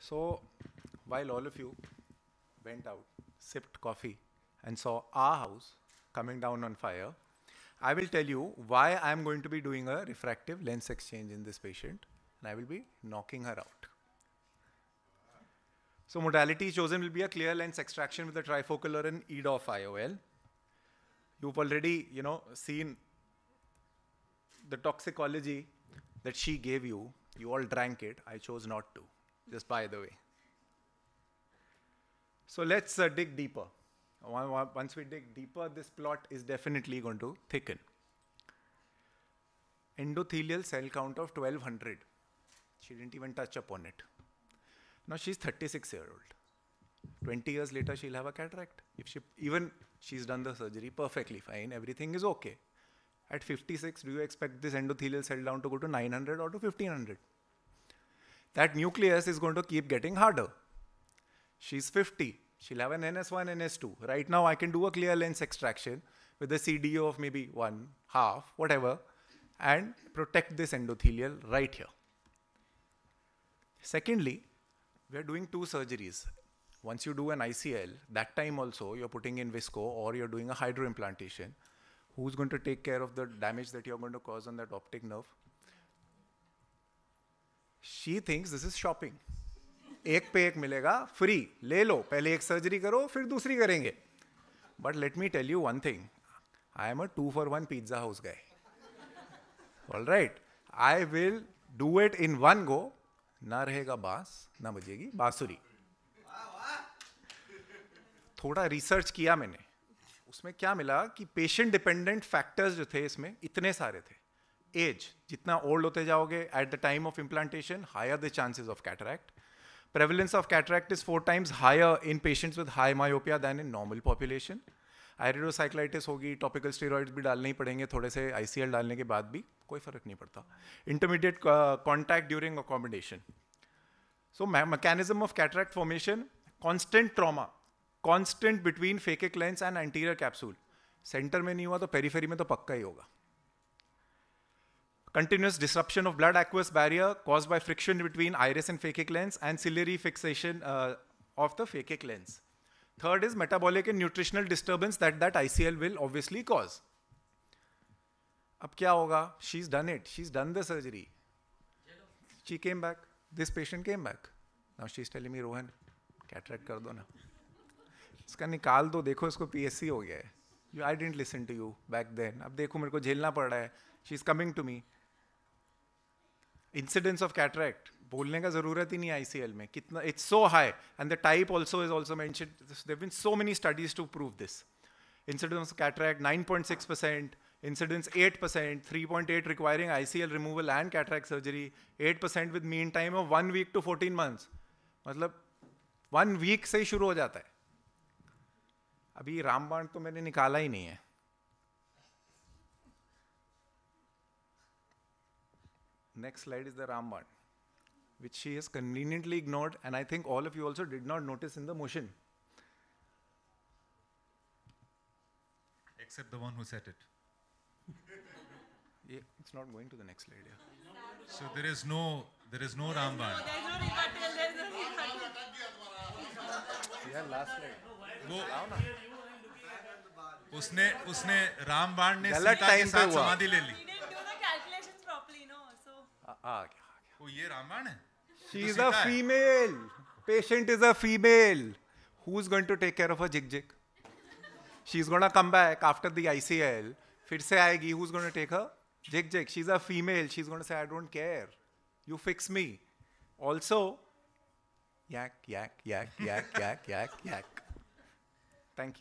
So while all of you went out, sipped coffee, and saw our house coming down on fire, I will tell you why I'm going to be doing a refractive lens exchange in this patient, and I will be knocking her out. So modality chosen will be a clear lens extraction with a trifocal or an EDOF IOL. You've already, you know, seen the toxicology that she gave you. You all drank it. I chose not to just by the way. So let's uh, dig deeper. Once we dig deeper, this plot is definitely going to thicken. Endothelial cell count of 1200. She didn't even touch upon it. Now she's 36 year old. 20 years later, she'll have a cataract. If she even she's done the surgery perfectly fine, everything is okay. At 56, do you expect this endothelial cell down to go to 900 or to 1500? that nucleus is going to keep getting harder. She's 50. She'll have an NS1, NS2. Right now, I can do a clear lens extraction with a CDO of maybe one, half, whatever, and protect this endothelial right here. Secondly, we are doing two surgeries. Once you do an ICL, that time also you're putting in visco or you're doing a hydroimplantation. Who's going to take care of the damage that you're going to cause on that optic nerve? She thinks this is shopping एक पे एक मिलेगा free ले लो पहले एक surgery करो फिर दूसरी करेंगे but let me tell you one thing I am a two for one pizza house गए all right I will do it in one go ना रहेगा बांस ना बजेगी बांसुरी थोड़ा रिसर्च किया मैंने उसमें क्या मिला कि पेशेंट डिपेंडेंट फैक्टर्स जो थे इसमें इतने सारे थे एज जितना ओल्ड होते जाओगे at the time of implantation higher the chances of cataract prevalence of cataract is four times higher in patients with high myopia than in normal population iridocyclitis होगी टॉपिकल स्टेरॉइड्स भी डालने ही पड़ेंगे थोड़े से आई डालने के बाद भी कोई फर्क नहीं पड़ता intermediate contact during accommodation so mechanism of cataract formation constant trauma constant between phakic lens and anterior capsule centre में नहीं हुआ तो पेरीफेरी में तो पक्का ही होगा continuous disruption of blood aqueous barrier caused by friction between iris and phakic lens and ciliary fixation uh, of the phakic lens. Third is metabolic and nutritional disturbance that that ICL will obviously cause. Ab kya hoga? She's done it. She's done the surgery. She came back. This patient came back. Now she's telling me, Rohan, cataract kar do na. Iska nikal do. Dekho, isko PSC ho gaya hai. I didn't listen to you back then. Ab dekho, mereko jhelna pad raha hai. She's coming to me. Incidence of cataract बोलने का जरूरत ही नहीं ICL में कितना it's so high and the type also is also been so many studies to prove this incidence of cataract six percent incidence eight percent three requiring I C L removal and and surgery eight percent with mean time of one week to fourteen months मतलब one week से ही शुरू हो जाता है अभी रामबाण तो मैंने निकाला ही नहीं है Next slide is the Ramban, which she has conveniently ignored, and I think all of you also did not notice in the motion. Except the one who said it. yeah, it's not going to the next slide. Yeah. So there is no, there is no there Ramban. there is There is yeah, last slide. उसने उसने रामबाण ने सीता के साथ समाधि ले ली आ गया वो ये रामायण है she is a female patient is a female who is going to take care of a jig jig she is gonna come back after the ICL फिर से आएगी who is gonna take a jig jig she is a female she is gonna say I don't care you fix me also yak yak yak yak yak yak yak thank you